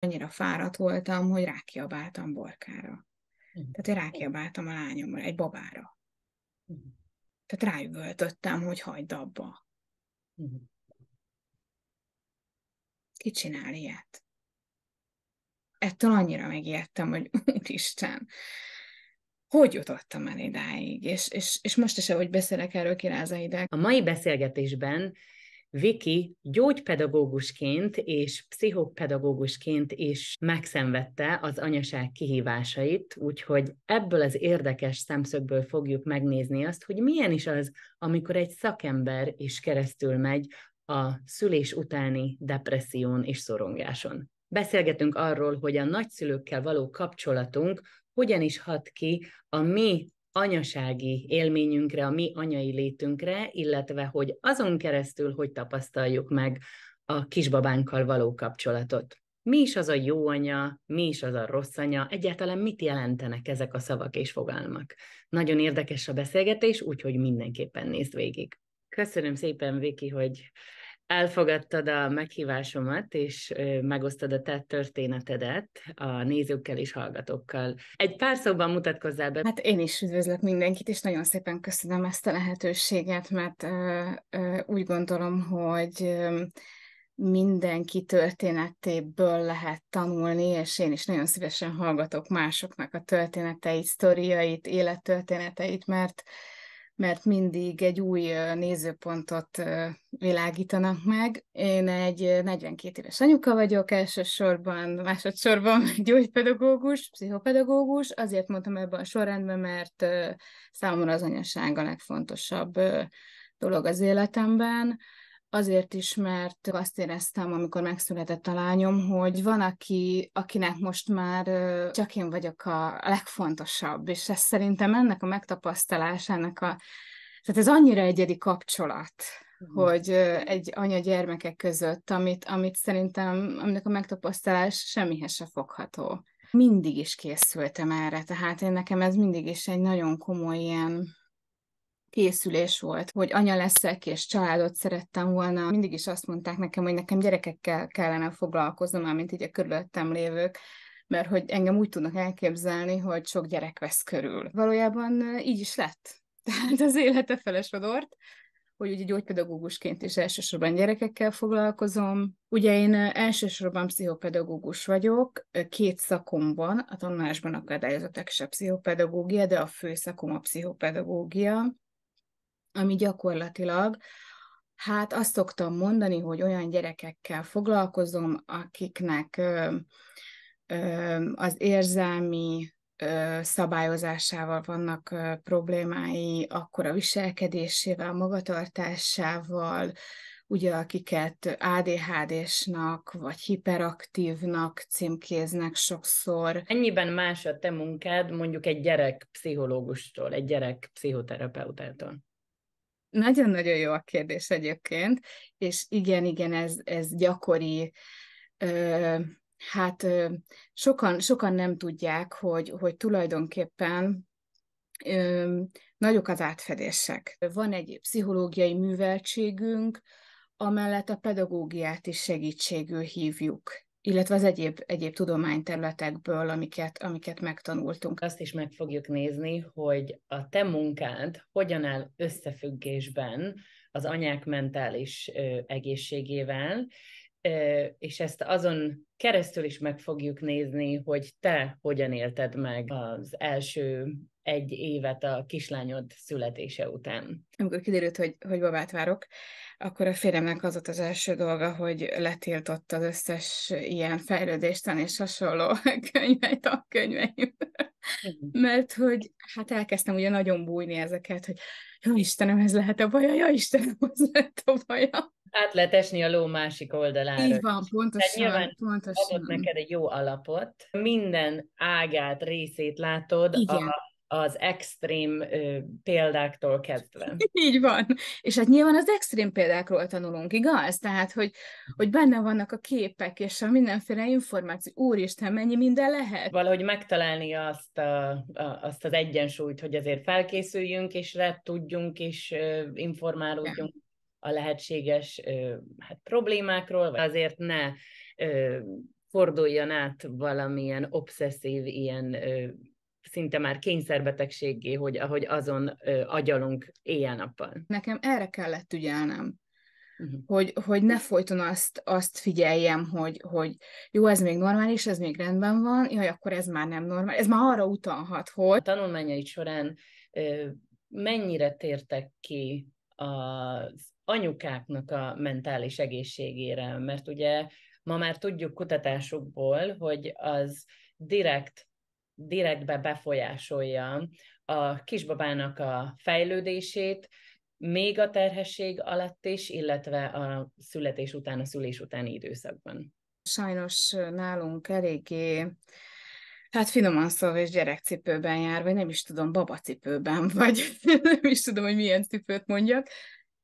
annyira fáradt voltam, hogy rákiabáltam Borkára. Mhm. Tehát én rákiabáltam a lányomra, egy babára. Mhm. Tehát ráüvöltöttem, hogy hagyd abba. uh Ki csinál ilyet? Ettől annyira megijedtem, hogy úristen, hogy jutottam el idáig, és, és, és most is, ahogy beszélek erről ide. A mai beszélgetésben Viki gyógypedagógusként és pszichopedagógusként is megszenvedte az anyaság kihívásait, úgyhogy ebből az érdekes szemszögből fogjuk megnézni azt, hogy milyen is az, amikor egy szakember is keresztül megy a szülés utáni depresszión és szorongáson. Beszélgetünk arról, hogy a nagyszülőkkel való kapcsolatunk hogyan is hat ki a mi anyasági élményünkre, a mi anyai létünkre, illetve hogy azon keresztül, hogy tapasztaljuk meg a kisbabánkkal való kapcsolatot. Mi is az a jó anya, mi is az a rossz anya, egyáltalán mit jelentenek ezek a szavak és fogalmak. Nagyon érdekes a beszélgetés, úgyhogy mindenképpen nézd végig. Köszönöm szépen, Viki, hogy elfogadtad a meghívásomat, és megosztod a te történetedet a nézőkkel és hallgatókkal. Egy pár szóban mutatkozzál be. Hát én is üdvözlök mindenkit, és nagyon szépen köszönöm ezt a lehetőséget, mert ö, ö, úgy gondolom, hogy mindenki történetéből lehet tanulni, és én is nagyon szívesen hallgatok másoknak a történeteit, sztoriait, élettörténeteit, mert mert mindig egy új nézőpontot világítanak meg. Én egy 42 éves anyuka vagyok, elsősorban, másodszorban gyógypedagógus, pszichopedagógus. Azért mondtam ebben a sorrendben, mert számomra az anyaság a legfontosabb dolog az életemben. Azért is, mert azt éreztem, amikor megszületett a lányom, hogy van, aki, akinek most már csak én vagyok a legfontosabb, és ez szerintem ennek a megtapasztalásának a... Tehát ez annyira egyedi kapcsolat, uh-huh. hogy egy anya-gyermekek között, amit, amit szerintem, aminek a megtapasztalás semmihez se fogható. Mindig is készültem erre, tehát én nekem ez mindig is egy nagyon komoly ilyen készülés volt, hogy anya leszek, és családot szerettem volna. Mindig is azt mondták nekem, hogy nekem gyerekekkel kellene foglalkoznom, amint így a körülöttem lévők, mert hogy engem úgy tudnak elképzelni, hogy sok gyerek vesz körül. Valójában így is lett. Tehát az élete fele sodort, hogy ugye gyógypedagógusként is elsősorban gyerekekkel foglalkozom. Ugye én elsősorban pszichopedagógus vagyok, két szakom van, a tanulásban akadályozottak is a pszichopedagógia, de a fő szakom a pszichopedagógia ami gyakorlatilag Hát azt szoktam mondani, hogy olyan gyerekekkel foglalkozom, akiknek az érzelmi szabályozásával vannak problémái, akkor a viselkedésével, magatartásával, ugye akiket ADHD-snak vagy hiperaktívnak címkéznek sokszor. Ennyiben más a te munkád mondjuk egy gyerek pszichológustól, egy gyerek pszichoterapeutától? Nagyon-nagyon jó a kérdés egyébként, és igen, igen, ez, ez gyakori. Ö, hát ö, sokan, sokan nem tudják, hogy, hogy tulajdonképpen ö, nagyok az átfedések. Van egy pszichológiai műveltségünk, amellett a pedagógiát is segítségül hívjuk illetve az egyéb, egyéb tudományterületekből, amiket, amiket megtanultunk. Azt is meg fogjuk nézni, hogy a te munkád hogyan áll összefüggésben az anyák mentális ö, egészségével, ö, és ezt azon keresztül is meg fogjuk nézni, hogy te hogyan élted meg az első egy évet a kislányod születése után. Amikor kiderült, hogy, hogy babát várok, akkor a férjemnek az ott az első dolga, hogy letiltott az összes ilyen fejlődéstan és hasonló könyveit a könyveim, Mert hogy hát elkezdtem ugye nagyon bújni ezeket, hogy jó Istenem, ez lehet a baja, jó Istenem, az lehet a baja. Át lehet esni a ló másik oldalára. Így van, pontosan. nyilván pontosan. adott neked egy jó alapot, minden ágát, részét látod Igen. a az extrém ö, példáktól kezdve. Így van. És hát nyilván az extrém példákról tanulunk, igaz? Tehát, hogy, hogy benne vannak a képek, és a mindenféle információ, úristen, mennyi minden lehet. Valahogy megtalálni azt, a, a, azt az egyensúlyt, hogy azért felkészüljünk, és le tudjunk, és ö, informálódjunk ja. a lehetséges ö, hát, problémákról, vagy azért ne ö, forduljon át valamilyen obszesszív ilyen ö, szinte már kényszerbetegségé, hogy ahogy azon ö, agyalunk éjjel-nappal. Nekem erre kellett ügyelnem, uh-huh. hogy, hogy ne folyton azt, azt figyeljem, hogy, hogy jó, ez még normális, ez még rendben van, jaj, akkor ez már nem normális, ez már arra utalhat, hogy... A tanulmányai során ö, mennyire tértek ki az anyukáknak a mentális egészségére, mert ugye ma már tudjuk kutatásokból, hogy az direkt direktbe befolyásolja a kisbabának a fejlődését, még a terhesség alatt is, illetve a születés után, a szülés utáni időszakban. Sajnos nálunk eléggé Hát finoman szólva, és gyerekcipőben jár, vagy nem is tudom, babacipőben, vagy nem is tudom, hogy milyen cipőt mondjak.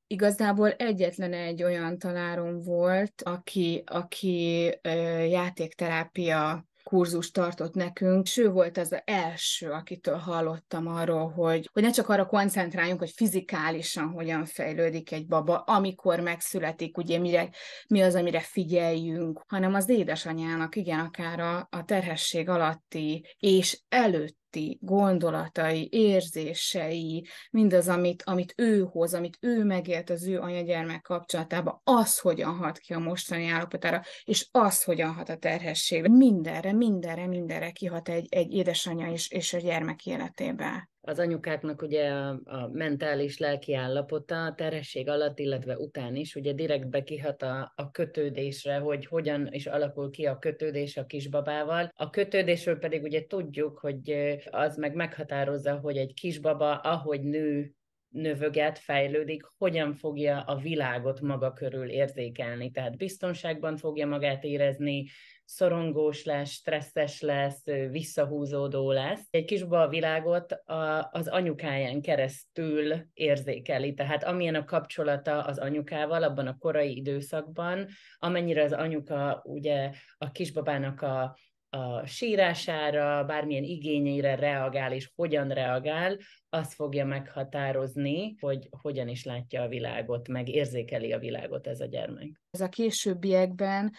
Igazából egyetlen egy olyan tanárom volt, aki, aki ö, játékterápia kurzust tartott nekünk, és ő volt az első, akitől hallottam arról, hogy, hogy ne csak arra koncentráljunk, hogy fizikálisan hogyan fejlődik egy baba, amikor megszületik, ugye mire, mi az, amire figyeljünk, hanem az édesanyának, igen, akár a, a terhesség alatti és előtt feletti gondolatai, érzései, mindaz, amit, amit ő hoz, amit ő megélt az ő anyagyermek kapcsolatába, az hogyan hat ki a mostani állapotára, és az hogyan hat a terhességre. Mindenre, mindenre, mindenre kihat egy, egy édesanyja és, és a gyermek életébe az anyukáknak ugye a, a mentális lelki állapota a terhesség alatt, illetve után is, ugye direktbe kihat a, a kötődésre, hogy hogyan is alakul ki a kötődés a kisbabával. A kötődésről pedig ugye tudjuk, hogy az meg meghatározza, hogy egy kisbaba, ahogy nő, növöget, fejlődik, hogyan fogja a világot maga körül érzékelni. Tehát biztonságban fogja magát érezni, szorongós lesz, stresszes lesz, visszahúzódó lesz. Egy kisba a világot a, az anyukáján keresztül érzékeli. Tehát amilyen a kapcsolata az anyukával abban a korai időszakban, amennyire az anyuka ugye a kisbabának a a sírására, bármilyen igényeire reagál, és hogyan reagál, az fogja meghatározni, hogy hogyan is látja a világot, meg érzékeli a világot ez a gyermek. Ez a későbbiekben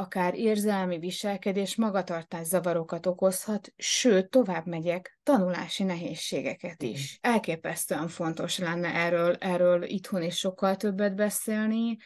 akár érzelmi viselkedés magatartás zavarokat okozhat, sőt, tovább megyek, tanulási nehézségeket is. Elképesztően fontos lenne erről, erről itthon is sokkal többet beszélni,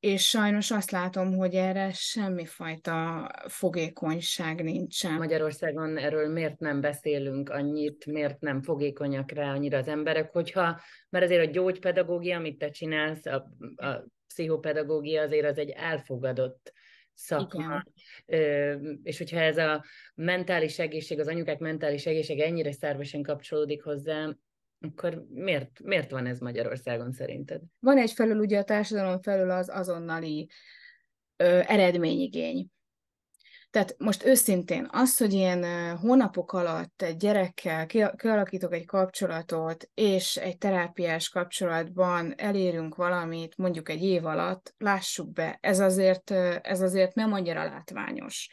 és sajnos azt látom, hogy erre semmifajta fogékonyság nincsen. Magyarországon erről miért nem beszélünk annyit, miért nem fogékonyak rá annyira az emberek, hogyha, mert azért a gyógypedagógia, amit te csinálsz, a, a pszichopedagógia azért az egy elfogadott szakma. Igen. És hogyha ez a mentális egészség, az anyukák mentális egészség ennyire szervesen kapcsolódik hozzá, akkor miért, miért van ez Magyarországon szerinted? Van felül ugye a társadalom felül az azonnali ö, eredményigény tehát most őszintén, az, hogy én hónapok alatt egy gyerekkel kialakítok egy kapcsolatot, és egy terápiás kapcsolatban elérünk valamit mondjuk egy év alatt, lássuk be, ez azért, ez azért nem annyira látványos.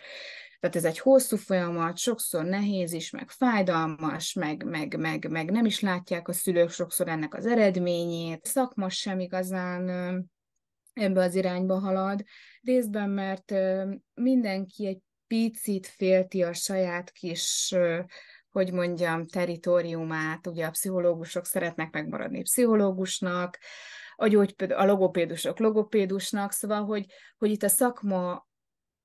Tehát ez egy hosszú folyamat, sokszor nehéz is, meg fájdalmas, meg, meg, meg, meg nem is látják a szülők sokszor ennek az eredményét. Szakma sem igazán ebbe az irányba halad. Részben, mert mindenki egy picit félti a saját kis, hogy mondjam, teritoriumát, ugye a pszichológusok szeretnek megmaradni pszichológusnak, a, gyógypéd, a logopédusok logopédusnak, szóval, hogy, hogy itt a szakma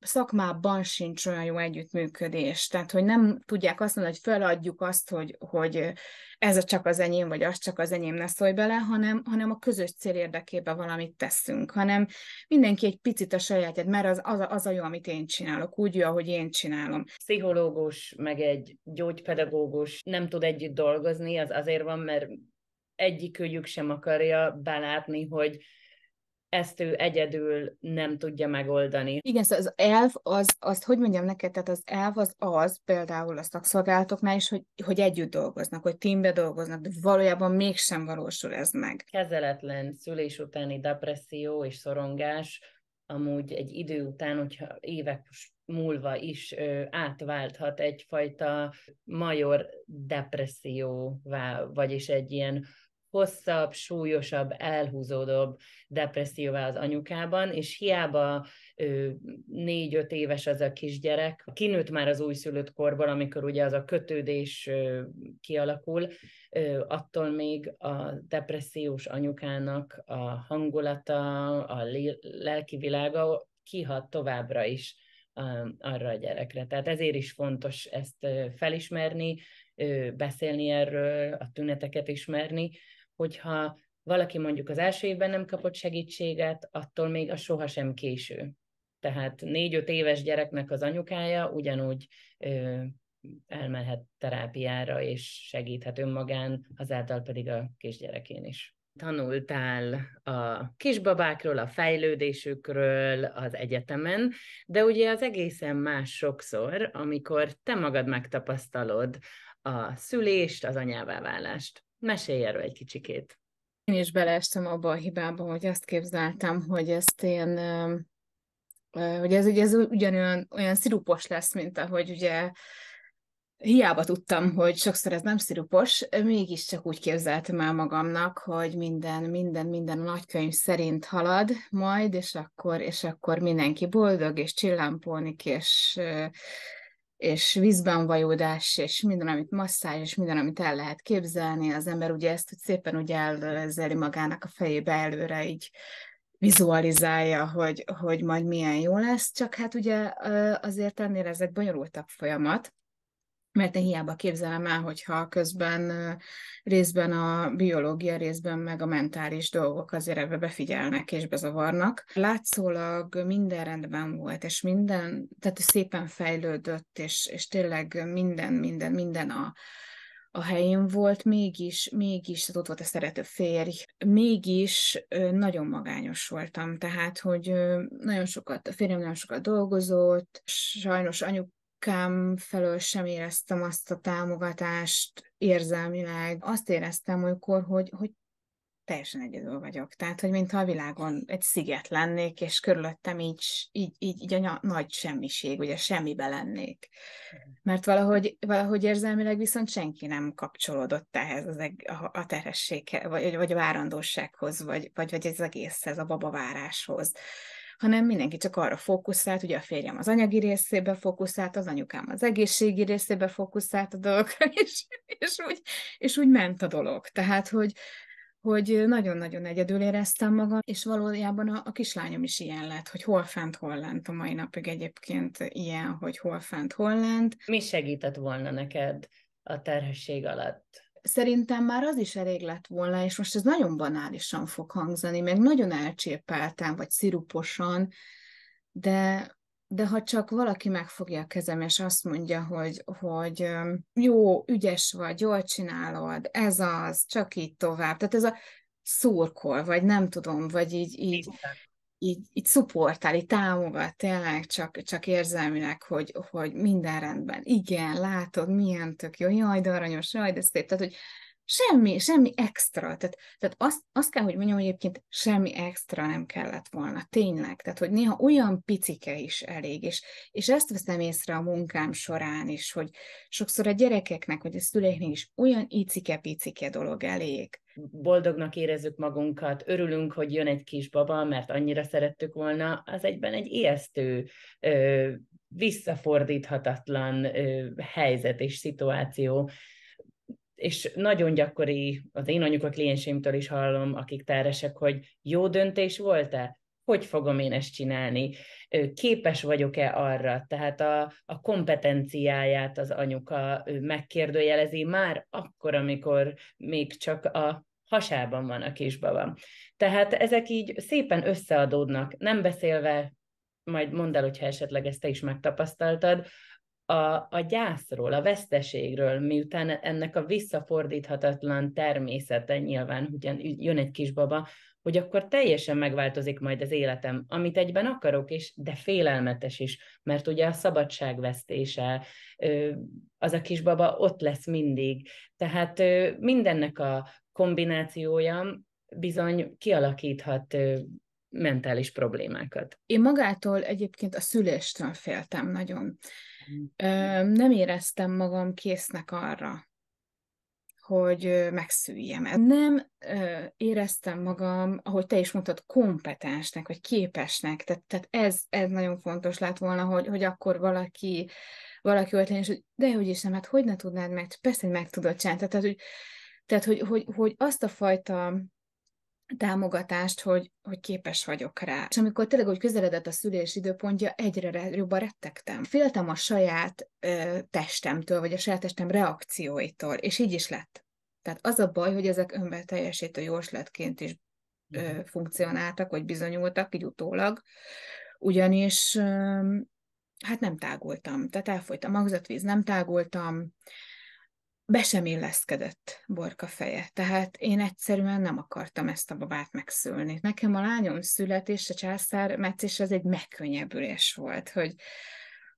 szakmában sincs olyan jó együttműködés. Tehát, hogy nem tudják azt mondani, hogy feladjuk azt, hogy, hogy ez a csak az enyém, vagy az csak az enyém, ne szólj bele, hanem, hanem a közös cél érdekében valamit teszünk, hanem mindenki egy picit a sajátját, mert az, az, az a jó, amit én csinálok, úgy jó, ahogy én csinálom. Pszichológus, meg egy gyógypedagógus nem tud együtt dolgozni, az azért van, mert egyikőjük sem akarja belátni, hogy ezt ő egyedül nem tudja megoldani. Igen, szóval az elv, az, azt hogy mondjam neked, tehát az elv az az, például a szakszolgálatoknál is, hogy, hogy együtt dolgoznak, hogy tímbe dolgoznak, de valójában mégsem valósul ez meg. Kezeletlen szülés utáni depresszió és szorongás amúgy egy idő után, hogyha évek múlva is ö, átválthat egyfajta major depresszióvá, vagyis egy ilyen hosszabb, súlyosabb, elhúzódóbb depresszióvá az anyukában, és hiába négy-öt éves az a kisgyerek, kinőtt már az újszülött korban, amikor ugye az a kötődés kialakul, attól még a depressziós anyukának a hangulata, a lelki világa kihat továbbra is arra a gyerekre. Tehát ezért is fontos ezt felismerni, beszélni erről, a tüneteket ismerni, hogyha valaki mondjuk az első évben nem kapott segítséget, attól még a sohasem késő. Tehát négy-öt éves gyereknek az anyukája ugyanúgy ö, elmehet terápiára, és segíthet önmagán, azáltal pedig a kisgyerekén is. Tanultál a kisbabákról, a fejlődésükről az egyetemen, de ugye az egészen más sokszor, amikor te magad megtapasztalod a szülést, az anyává válást. Mesélj erről egy kicsikét. Én is beleestem abba a hibába, hogy azt képzeltem, hogy ezt én hogy ez, ugye ez ugyanolyan olyan szirupos lesz, mint ahogy ugye hiába tudtam, hogy sokszor ez nem szirupos, mégiscsak úgy képzeltem el magamnak, hogy minden, minden, minden a nagykönyv szerint halad majd, és akkor, és akkor mindenki boldog, és csillámpolnik, és és vízben vajódás és minden, amit masszázs, és minden, amit el lehet képzelni. Az ember ugye ezt hogy szépen úgy elzeli magának a fejébe előre, így vizualizálja, hogy, hogy majd milyen jó lesz, csak hát ugye azért ennél ez egy bonyolultabb folyamat, mert én hiába képzelem el, hogyha közben részben a biológia, részben meg a mentális dolgok azért ebbe befigyelnek és bezavarnak. Látszólag minden rendben volt, és minden, tehát szépen fejlődött, és, és tényleg minden, minden, minden a, a helyén volt, mégis, mégis tehát ott volt a szerető férj, mégis nagyon magányos voltam, tehát, hogy nagyon sokat, a férjem nagyon sokat dolgozott, sajnos anyuk anyukám felől sem éreztem azt a támogatást érzelmileg. Azt éreztem olykor, hogy, hogy teljesen egyedül vagyok. Tehát, hogy mintha a világon egy sziget lennék, és körülöttem így, így, így, így a nagy semmiség, ugye semmibe lennék. Mert valahogy, valahogy érzelmileg viszont senki nem kapcsolódott ehhez az, a, a terhességhez, vagy, vagy a várandósághoz, vagy, vagy, vagy az egészhez, a babaváráshoz hanem mindenki csak arra fókuszált, ugye a férjem az anyagi részébe fókuszált, az anyukám az egészségi részébe fókuszált a dolgokra, és, és, úgy, és úgy ment a dolog. Tehát, hogy, hogy nagyon-nagyon egyedül éreztem magam, és valójában a, a kislányom is ilyen lett, hogy hol fent, hol lent a mai napig egyébként ilyen, hogy hol fent, hol lent. Mi segített volna neked a terhesség alatt? szerintem már az is elég lett volna, és most ez nagyon banálisan fog hangzani, meg nagyon elcsépeltem, vagy sziruposan, de, de ha csak valaki megfogja a kezem, és azt mondja, hogy, hogy jó, ügyes vagy, jól csinálod, ez az, csak így tovább. Tehát ez a szurkol, vagy nem tudom, vagy így, így, így, így szuportál, így támogat tényleg csak, csak érzelmileg, hogy, hogy minden rendben. Igen, látod, milyen tök jó, jaj, de aranyos, jaj, de szép. Tehát, hogy semmi, semmi extra. Tehát, tehát azt, azt kell, hogy mondjam, hogy egyébként semmi extra nem kellett volna, tényleg. Tehát, hogy néha olyan picike is elég, és, és ezt veszem észre a munkám során is, hogy sokszor a gyerekeknek, vagy a szüleiknek is olyan icike-picike dolog elég boldognak érezzük magunkat, örülünk, hogy jön egy kis baba, mert annyira szerettük volna, az egyben egy ijesztő, visszafordíthatatlan helyzet és szituáció. És nagyon gyakori, az én anyuka klienseimtől is hallom, akik táresek, hogy jó döntés volt-e? hogy fogom én ezt csinálni, képes vagyok-e arra, tehát a, a kompetenciáját az anyuka megkérdőjelezi már akkor, amikor még csak a hasában van a kisbaba. Tehát ezek így szépen összeadódnak, nem beszélve, majd mondd el, hogyha esetleg ezt te is megtapasztaltad, a, a gyászról, a veszteségről, miután ennek a visszafordíthatatlan természete nyilván, ugyan jön egy kisbaba, hogy akkor teljesen megváltozik majd az életem, amit egyben akarok is, de félelmetes is, mert ugye a szabadságvesztése, az a kisbaba ott lesz mindig. Tehát mindennek a kombinációja bizony kialakíthat mentális problémákat. Én magától egyébként a szüléstől féltem nagyon. Mhm. Nem éreztem magam késznek arra, hogy megszüljem. Nem éreztem magam, ahogy te is mondtad, kompetensnek, vagy képesnek. Tehát, tehát ez, ez nagyon fontos lett volna, hogy, hogy akkor valaki valaki volt és hogy de hogy is nem, hát hogy ne tudnád meg, persze, hogy meg tudod csinálni. Tehát, hogy tehát, hogy, hogy, hogy azt a fajta támogatást, hogy, hogy képes vagyok rá. És amikor tényleg hogy közeledett a szülés időpontja, egyre jobban rettegtem. Féltem a saját ö, testemtől, vagy a saját testem reakcióitól, és így is lett. Tehát az a baj, hogy ezek teljesítő jóslatként is ö, mhm. funkcionáltak, vagy bizonyultak, így utólag, ugyanis ö, hát nem tágultam, tehát elfolyt a magzatvíz, nem tágultam, be sem illeszkedett borka feje, tehát én egyszerűen nem akartam ezt a babát megszülni. Nekem a lányom születése, császár meccés, az egy megkönnyebbülés volt, hogy,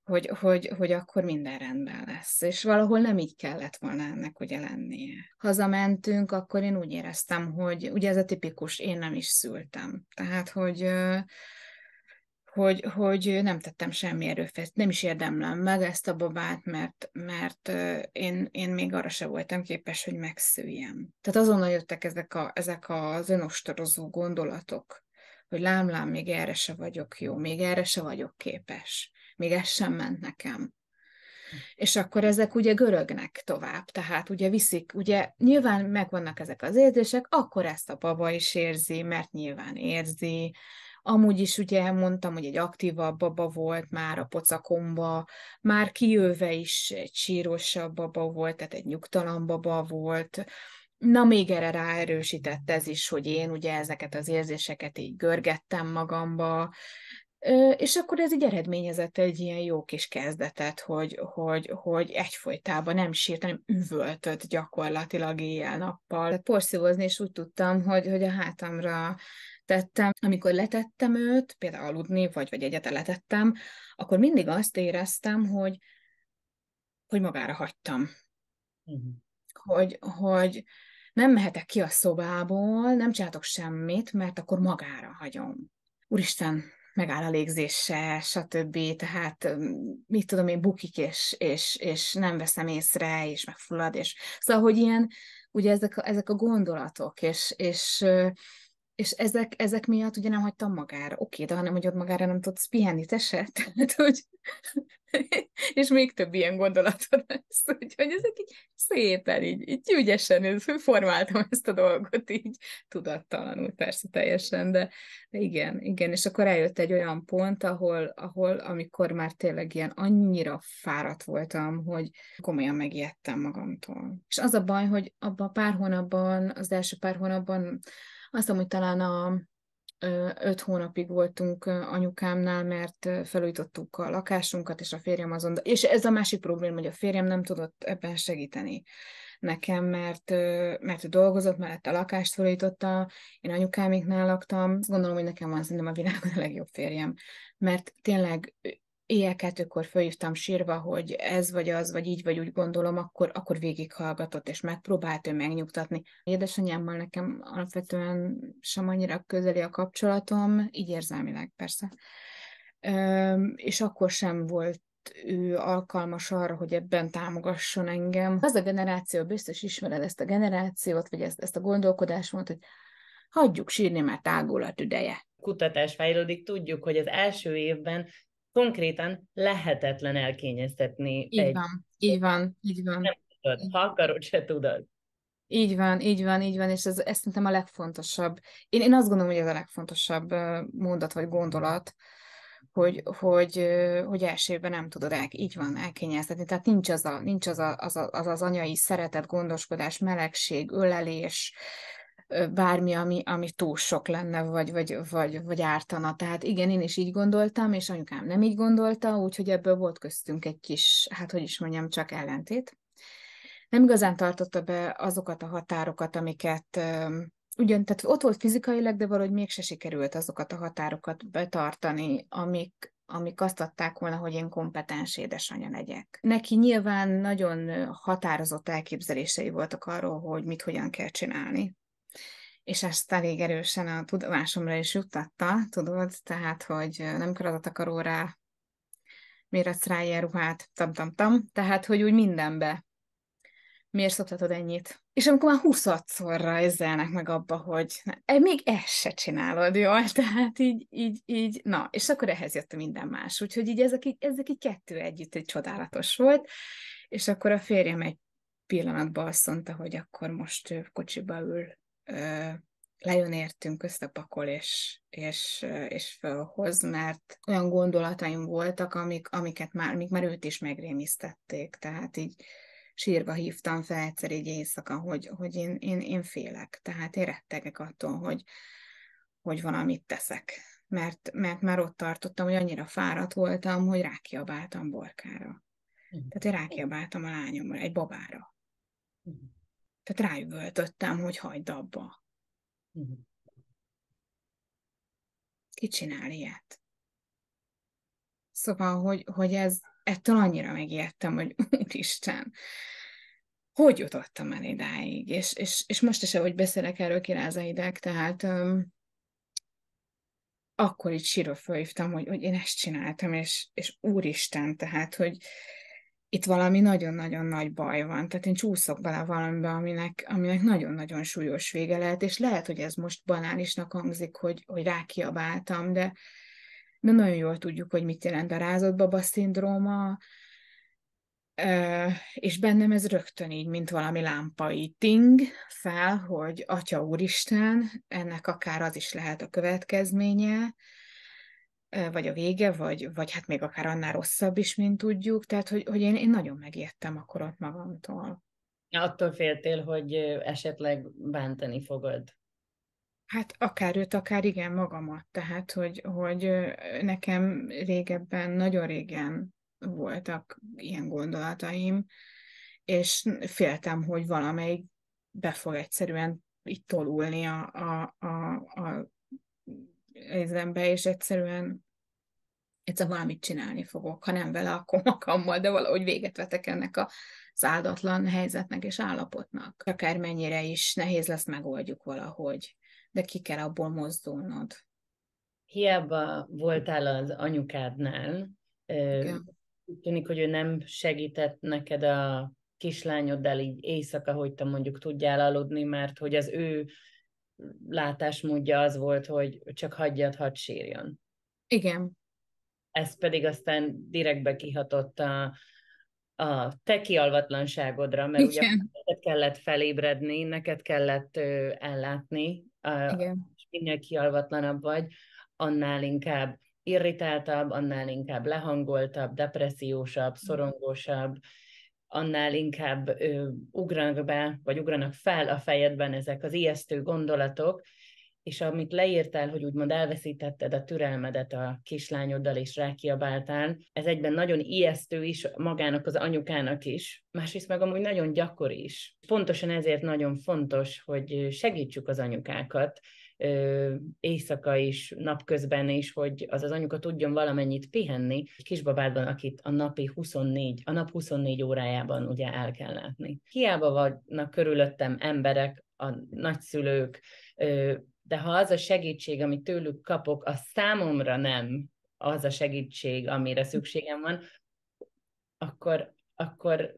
hogy, hogy, hogy akkor minden rendben lesz. És valahol nem így kellett volna ennek ugye lennie. Hazamentünk, akkor én úgy éreztem, hogy ugye ez a tipikus, én nem is szültem. Tehát, hogy hogy, hogy nem tettem semmi erőfeszítést, nem is érdemlem meg ezt a babát, mert, mert én, én még arra sem voltam képes, hogy megszüljem. Tehát azonnal jöttek ezek, a, ezek az önostorozó gondolatok, hogy lámlám, még erre se vagyok jó, még erre se vagyok képes, még ez sem ment nekem. És akkor ezek ugye görögnek tovább, tehát ugye viszik, ugye nyilván megvannak ezek az érzések, akkor ezt a baba is érzi, mert nyilván érzi, Amúgy is ugye mondtam, hogy egy aktívabb baba volt már a pocakomba, már kijöve is egy sírosabb baba volt, tehát egy nyugtalan baba volt, Na, még erre ráerősített ez is, hogy én ugye ezeket az érzéseket így görgettem magamba, és akkor ez így eredményezett egy ilyen jó kis kezdetet, hogy, hogy, hogy egyfolytában nem sírt, hanem üvöltött gyakorlatilag éjjel-nappal. Porszívozni is úgy tudtam, hogy, hogy a hátamra tettem, amikor letettem őt, például aludni, vagy, vagy egyet letettem, akkor mindig azt éreztem, hogy, hogy magára hagytam. Uh-huh. Hogy, hogy nem mehetek ki a szobából, nem csátok semmit, mert akkor magára hagyom. Úristen, megáll a légzése, stb. Tehát mm, mit tudom én, bukik, és, és, és nem veszem észre, és megfullad, és szóval, hogy ilyen, ugye ezek a, ezek a gondolatok, és, és és ezek, ezek miatt ugye nem hagytam magára. Oké, de hanem hogy ott magára, nem tudsz pihenni, te se. Tehát, hogy... és még több ilyen gondolatod lesz. Úgyhogy ezek így szépen, így, így ügyesen formáltam ezt a dolgot, így tudattalanul persze teljesen, de, de igen, igen. És akkor eljött egy olyan pont, ahol, ahol amikor már tényleg ilyen annyira fáradt voltam, hogy komolyan megijedtem magamtól. És az a baj, hogy abban a pár hónapban, az első pár hónapban azt hogy talán a öt hónapig voltunk anyukámnál, mert felújítottuk a lakásunkat, és a férjem azon, és ez a másik probléma, hogy a férjem nem tudott ebben segíteni nekem, mert, mert dolgozott, mert a lakást felújította, én anyukámiknál laktam, azt gondolom, hogy nekem van szerintem a világon a legjobb férjem, mert tényleg éjjel kettőkor följöttem sírva, hogy ez vagy az, vagy így vagy úgy gondolom, akkor, akkor végighallgatott, és megpróbált ő megnyugtatni. Édesanyámmal nekem alapvetően sem annyira közeli a kapcsolatom, így érzelmileg persze. Üm, és akkor sem volt ő alkalmas arra, hogy ebben támogasson engem. Az a generáció, biztos ismered ezt a generációt, vagy ezt, ezt a gondolkodásmódot, hogy hagyjuk sírni, mert tágul a tüdeje kutatás fejlődik, tudjuk, hogy az első évben konkrétan lehetetlen elkényeztetni. Így egy... így van, így van. Nem tudod, ha akarod, se tudod. Így van, így van, így van, és ez, ez szerintem a legfontosabb. Én, én azt gondolom, hogy ez a legfontosabb mondat vagy gondolat, hogy, hogy, hogy évben nem tudod el, így van elkényeztetni. Tehát nincs az a, nincs az, a, az, a, az, az anyai szeretet, gondoskodás, melegség, ölelés, bármi, ami, ami túl sok lenne, vagy, vagy, vagy, vagy ártana. Tehát igen, én is így gondoltam, és anyukám nem így gondolta, úgyhogy ebből volt köztünk egy kis, hát hogy is mondjam, csak ellentét. Nem igazán tartotta be azokat a határokat, amiket ugyan, tehát ott volt fizikailag, de valahogy mégse sikerült azokat a határokat betartani, amik, amik azt adták volna, hogy én kompetens édesanyja legyek. Neki nyilván nagyon határozott elképzelései voltak arról, hogy mit hogyan kell csinálni és ezt elég erősen a tudomásomra is juttatta, tudod, tehát, hogy nem kell takaróra méretsz rá ilyen ruhát, tam-tam-tam, tehát, hogy úgy mindenbe miért szoptatod ennyit? És amikor már huszadszorra ezzelnek meg abba, hogy na, e, még ezt se csinálod, jó? tehát így, így, így, na, és akkor ehhez jött minden más. Úgyhogy így ezek, ezek így kettő együtt egy csodálatos volt, és akkor a férjem egy pillanatban azt mondta, hogy akkor most kocsiba ül lejön értünk, összepakol és, és, és fölhoz, mert olyan gondolataim voltak, amik, amiket már, amik már őt is megrémisztették. Tehát így sírva hívtam fel egyszer egy éjszaka, hogy, hogy én, én, én félek. Tehát én rettegek attól, hogy, hogy valamit teszek. Mert, mert már ott tartottam, hogy annyira fáradt voltam, hogy rákiabáltam borkára. Tehát én rákiabáltam a lányomra, egy babára. Tehát ráüvöltöttem, hogy hagyd abba. Uh-huh. Ki csinál ilyet? Szóval, hogy, hogy ez, ettől annyira megijedtem, hogy úristen, hogy jutottam el idáig? És, és, és most is, ahogy beszélek erről kirázaideg, tehát öm, akkor így sírva fölhívtam, hogy, hogy én ezt csináltam, és, és úristen, tehát, hogy, itt valami nagyon-nagyon nagy baj van. Tehát én csúszok bele valamibe, aminek, aminek nagyon-nagyon súlyos vége lehet, és lehet, hogy ez most banálisnak hangzik, hogy, hogy rákiabáltam, de, de nagyon jól tudjuk, hogy mit jelent a rázott baba szindróma, és bennem ez rögtön így, mint valami lámpai ting fel, hogy Atya Úristen, ennek akár az is lehet a következménye, vagy a vége, vagy, vagy hát még akár annál rosszabb is, mint tudjuk, tehát hogy, hogy én, én nagyon megijedtem akkor ott magamtól. Attól féltél, hogy esetleg bántani fogod? Hát akár őt, akár igen magamat, tehát hogy, hogy nekem régebben, nagyon régen voltak ilyen gondolataim, és féltem, hogy valamelyik be fog egyszerűen itt tolulni a, a, a, a be, és egyszerűen egyszer valamit csinálni fogok, ha nem vele, akkor magammal, de valahogy véget vetek ennek a áldatlan helyzetnek és állapotnak. Akármennyire is nehéz lesz, megoldjuk valahogy, de ki kell abból mozdulnod. Hiába voltál az anyukádnál, Igen. úgy tűnik, hogy ő nem segített neked a kislányoddal így éjszaka, hogy te mondjuk tudjál aludni, mert hogy az ő látásmódja az volt, hogy csak hagyjad, hadd sírjon. Igen. Ez pedig aztán direktbe kihatott a, a te kialvatlanságodra, mert Igen. ugye neked kellett felébredni, neked kellett ö, ellátni, a, Igen. és minél kialvatlanabb vagy, annál inkább irritáltabb, annál inkább lehangoltabb, depressziósabb, szorongósabb, annál inkább ö, ugranak be, vagy ugranak fel a fejedben ezek az ijesztő gondolatok, és amit leírtál, hogy úgymond elveszítetted a türelmedet a kislányoddal, és rákiabáltál, ez egyben nagyon ijesztő is magának az anyukának is, másrészt meg amúgy nagyon gyakori is. Pontosan ezért nagyon fontos, hogy segítsük az anyukákat, éjszaka is, napközben is, hogy az az anyuka tudjon valamennyit pihenni, egy kisbabádban, akit a napi 24, a nap 24 órájában ugye el kell látni. Hiába vannak körülöttem emberek, a nagyszülők, de ha az a segítség, amit tőlük kapok, az számomra nem az a segítség, amire szükségem van, akkor, akkor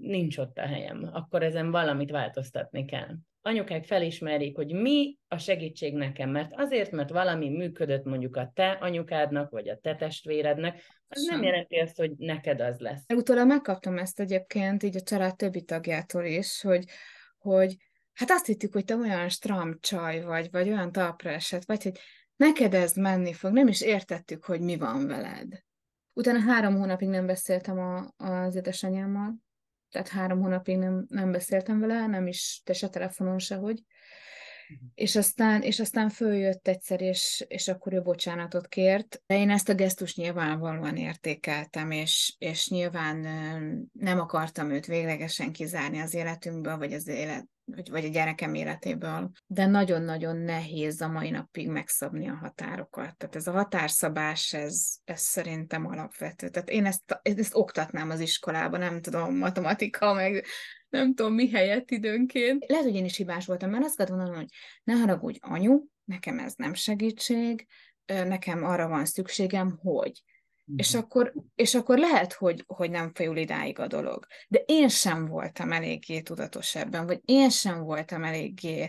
nincs ott a helyem. Akkor ezen valamit változtatni kell anyukák felismerik, hogy mi a segítség nekem, mert azért, mert valami működött mondjuk a te anyukádnak, vagy a te testvérednek, az Sem. nem jelenti azt, hogy neked az lesz. Utólag megkaptam ezt egyébként így a család többi tagjától is, hogy, hogy hát azt hittük, hogy te olyan stram csaj vagy, vagy olyan talpra esett, vagy hogy neked ez menni fog, nem is értettük, hogy mi van veled. Utána három hónapig nem beszéltem a, az édesanyámmal, tehát három hónapig nem, nem beszéltem vele, nem is, te se telefonon sehogy. Uh-huh. És aztán, és aztán följött egyszer, és, és akkor ő bocsánatot kért. De én ezt a gesztus nyilvánvalóan értékeltem, és, és nyilván nem akartam őt véglegesen kizárni az életünkből, vagy az élet, vagy, vagy a gyerekem életéből, de nagyon-nagyon nehéz a mai napig megszabni a határokat. Tehát ez a határszabás, ez, ez szerintem alapvető. Tehát én ezt, ezt oktatnám az iskolában, nem tudom, matematika, meg nem tudom mi helyett időnként. Lehet, hogy én is hibás voltam, mert azt gondolom, hogy ne haragudj, anyu, nekem ez nem segítség, nekem arra van szükségem, hogy és mhm. akkor, és akkor lehet, hogy, hogy nem fajul idáig a dolog. De én sem voltam eléggé tudatos ebben, vagy én sem voltam eléggé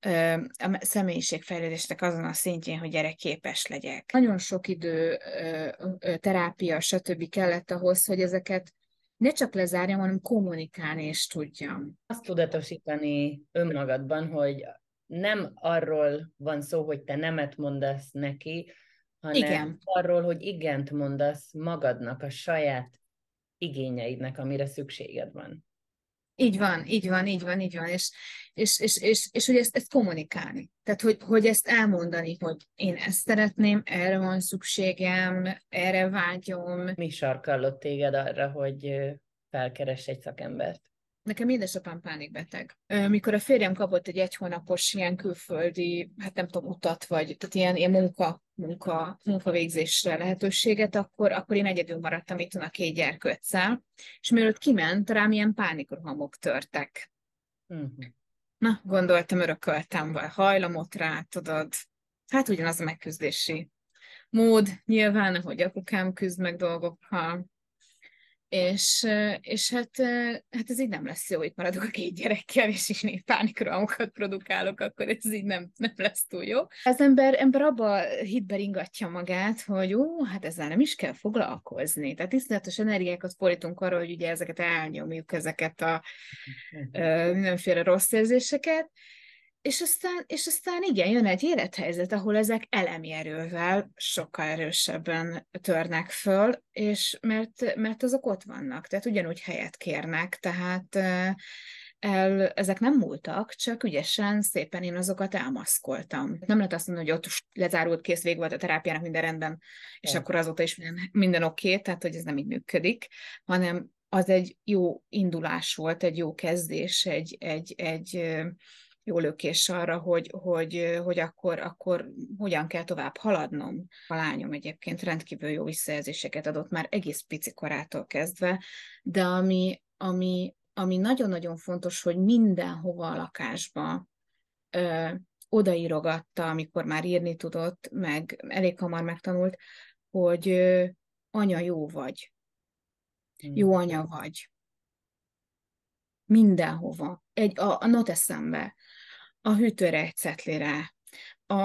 ö, a személyiségfejlődésnek azon a szintjén, hogy erre képes legyek. Nagyon sok idő, ö, ö, terápia, stb. kellett ahhoz, hogy ezeket ne csak lezárjam, hanem kommunikálni és tudjam. Azt tudatosítani önmagadban, hogy nem arról van szó, hogy te nemet mondasz neki, hanem igen. arról, hogy igent mondasz magadnak, a saját igényeidnek, amire szükséged van. Így van, így van, így van, így van, és, és, és, és, és hogy ezt, ezt kommunikálni. Tehát, hogy, hogy ezt elmondani, hogy én ezt szeretném, erre van szükségem, erre vágyom. Mi sarkallott téged arra, hogy felkeress egy szakembert? nekem édesapám pánikbeteg. Mikor a férjem kapott egy egy hónapos ilyen külföldi, hát nem tudom, utat, vagy tehát ilyen, ilyen munka, munka, munkavégzésre lehetőséget, akkor, akkor én egyedül maradtam itt a két gyerkőccel, és mielőtt kiment, rám ilyen pánikrohamok törtek. Uh-huh. Na, gondoltam, örököltem, vagy hajlamot rá, tudod. Hát ugyanaz a megküzdési mód, nyilván, hogy apukám küzd meg dolgokkal, és, és hát, hát ez így nem lesz jó, hogy maradok a két gyerekkel, és is pánikrohamokat produkálok, akkor ez így nem, nem lesz túl jó. Az ember, ember abba hitbe ringatja magát, hogy ó, hát ezzel nem is kell foglalkozni. Tehát iszonyatos energiákat fordítunk arra, hogy ugye ezeket elnyomjuk, ezeket a mindenféle rossz érzéseket, és aztán, és aztán igen, jön egy élethelyzet, ahol ezek elemi erővel sokkal erősebben törnek föl, és mert, mert azok ott vannak, tehát ugyanúgy helyet kérnek, tehát el, ezek nem múltak, csak ügyesen, szépen én azokat elmaszkoltam. Nem lehet azt mondani, hogy ott lezárult, kész, vég volt a terápiának, minden rendben, és é. akkor azóta is minden, minden oké, okay, tehát hogy ez nem így működik, hanem az egy jó indulás volt, egy jó kezdés, egy, egy, egy jó lökés arra, hogy, hogy, hogy akkor, akkor hogyan kell tovább haladnom. A lányom egyébként rendkívül jó visszajelzéseket adott már egész pici korától kezdve, de ami, ami, ami nagyon-nagyon fontos, hogy mindenhova a lakásba ö, odaírogatta, amikor már írni tudott, meg elég hamar megtanult, hogy ö, anya jó vagy. Hmm. Jó anya vagy mindenhova. Egy, a, a not eszembe a hűtőre egy cetlire, a,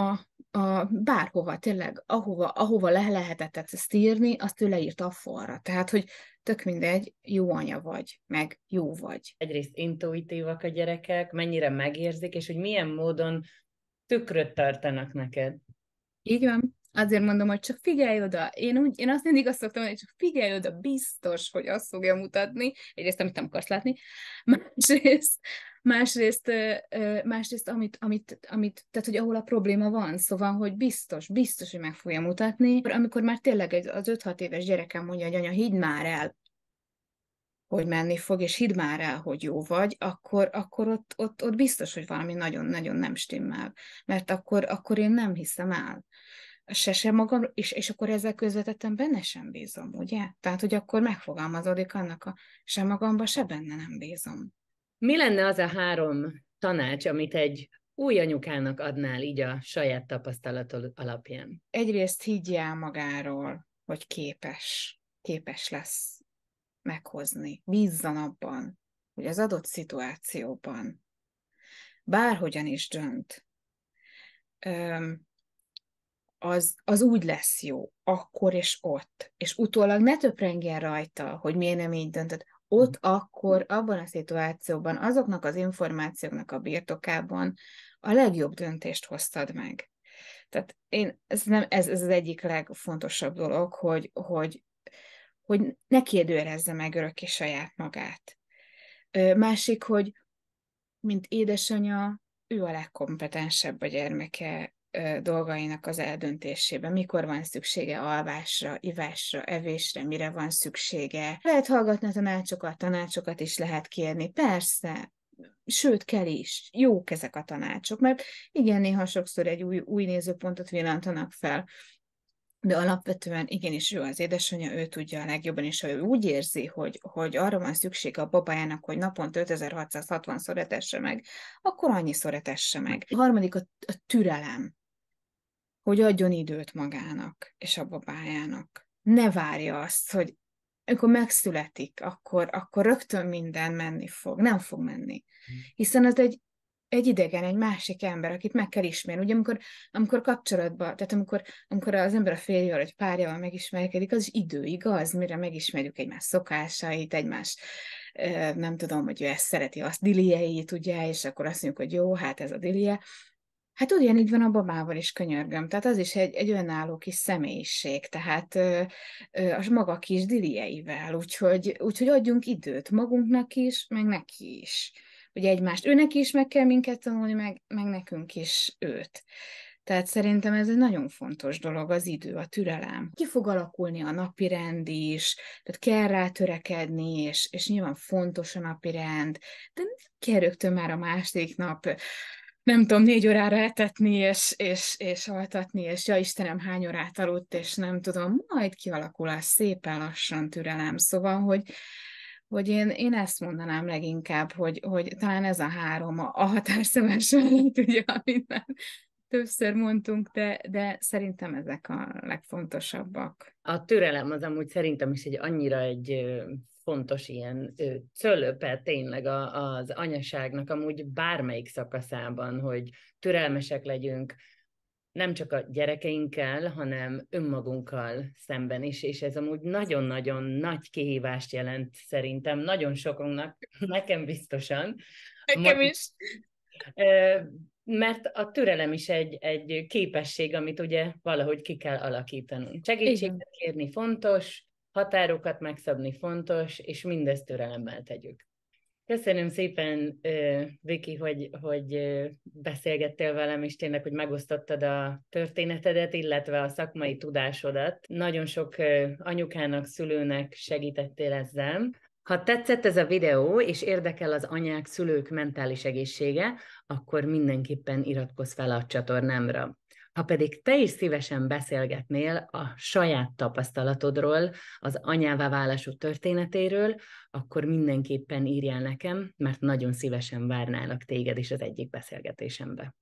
a bárhova, tényleg, ahova, ahova le lehetett ezt írni, azt ő leírta a falra. Tehát, hogy tök mindegy, jó anya vagy, meg jó vagy. Egyrészt intuitívak a gyerekek, mennyire megérzik, és hogy milyen módon tükröt tartanak neked. Így van. Azért mondom, hogy csak figyelj oda. Én, úgy, én azt mindig azt szoktam mondani, hogy csak figyelj oda, biztos, hogy azt fogja mutatni. Egyrészt, amit nem akarsz látni. Másrészt, másrészt, másrészt amit, amit, amit, tehát hogy ahol a probléma van, szóval, hogy biztos, biztos, hogy meg fogja mutatni. Amikor már tényleg az 5-6 éves gyerekem mondja, hogy anya, higgy már el, hogy menni fog, és hidd már el, hogy jó vagy, akkor, akkor ott, ott, ott biztos, hogy valami nagyon-nagyon nem stimmel. Mert akkor, akkor én nem hiszem el. Se, sem magam, és, és akkor ezzel közvetettem benne sem bízom, ugye? Tehát, hogy akkor megfogalmazódik annak a se magamba, se benne nem bízom. Mi lenne az a három tanács, amit egy új anyukának adnál így a saját tapasztalatod alapján? Egyrészt higgyél magáról, hogy képes, képes lesz meghozni. Bízzon abban, hogy az adott szituációban bárhogyan is dönt, az, az úgy lesz jó, akkor és ott. És utólag ne töprengjen rajta, hogy miért nem így döntött ott akkor abban a szituációban, azoknak az információknak a birtokában a legjobb döntést hoztad meg. Tehát én, ez, nem, ez, ez az egyik legfontosabb dolog, hogy, hogy, hogy ne kérdőrezze meg örökké saját magát. Másik, hogy mint édesanyja, ő a legkompetensebb a gyermeke dolgainak az eldöntésében, mikor van szüksége alvásra, ivásra, evésre, mire van szüksége. Lehet hallgatni a tanácsokat, tanácsokat is lehet kérni, persze, sőt, kell is. Jók ezek a tanácsok, mert igen, néha sokszor egy új, új nézőpontot villantanak fel, de alapvetően igenis ő az édesanyja, ő tudja a legjobban, és ha ő úgy érzi, hogy, hogy arra van szükség a babájának, hogy naponta 5660 szoretesse meg, akkor annyi szoretesse meg. A harmadik a, a türelem hogy adjon időt magának és a babájának. Ne várja azt, hogy amikor megszületik, akkor, akkor rögtön minden menni fog. Nem fog menni. Hmm. Hiszen az egy, egy idegen, egy másik ember, akit meg kell ismerni. Ugye amikor, amikor kapcsolatban, tehát amikor, amikor az ember a férjével vagy párjával megismerkedik, az is idő, igaz, mire megismerjük egymás szokásait, egymás nem tudom, hogy ő ezt szereti, azt dilieit, ugye, és akkor azt mondjuk, hogy jó, hát ez a dilie, Hát ugyanígy van a babával is könyörgöm, tehát az is egy, egy önálló kis személyiség, tehát ö, ö, az maga kis dilieivel, úgyhogy, úgyhogy adjunk időt magunknak is, meg neki is. Ugye egymást, őnek is meg kell minket tanulni, meg, meg nekünk is őt. Tehát szerintem ez egy nagyon fontos dolog, az idő, a türelem. Ki fog alakulni a napi rend is, tehát kell rá törekedni, és, és nyilván fontos a napi rend, de nem kell rögtön már a második nap nem tudom, négy órára etetni, és, és, és altatni, és ja Istenem, hány órát aludt, és nem tudom, majd kialakul a szépen lassan türelem. Szóval, hogy, hogy én, én ezt mondanám leginkább, hogy, hogy talán ez a három a, a határszemes mellett, ugye, amit már többször mondtunk, de, de szerintem ezek a legfontosabbak. A türelem az amúgy szerintem is egy annyira egy fontos ilyen ö, cölöpe tényleg a, az anyaságnak amúgy bármelyik szakaszában, hogy türelmesek legyünk, nem csak a gyerekeinkkel, hanem önmagunkkal szemben is, és ez amúgy nagyon-nagyon nagy kihívást jelent szerintem, nagyon sokunknak, nekem biztosan. Nekem Ma- is. Mert a türelem is egy, egy képesség, amit ugye valahogy ki kell alakítanunk. Segítséget kérni fontos, határokat megszabni fontos, és mindezt türelemmel tegyük. Köszönöm szépen, Viki, hogy, hogy beszélgettél velem, és tényleg, hogy megosztottad a történetedet, illetve a szakmai tudásodat. Nagyon sok anyukának, szülőnek segítettél ezzel. Ha tetszett ez a videó, és érdekel az anyák, szülők mentális egészsége, akkor mindenképpen iratkozz fel a csatornámra. Ha pedig te is szívesen beszélgetnél a saját tapasztalatodról, az anyává válású történetéről, akkor mindenképpen írjál nekem, mert nagyon szívesen várnálak téged is az egyik beszélgetésembe.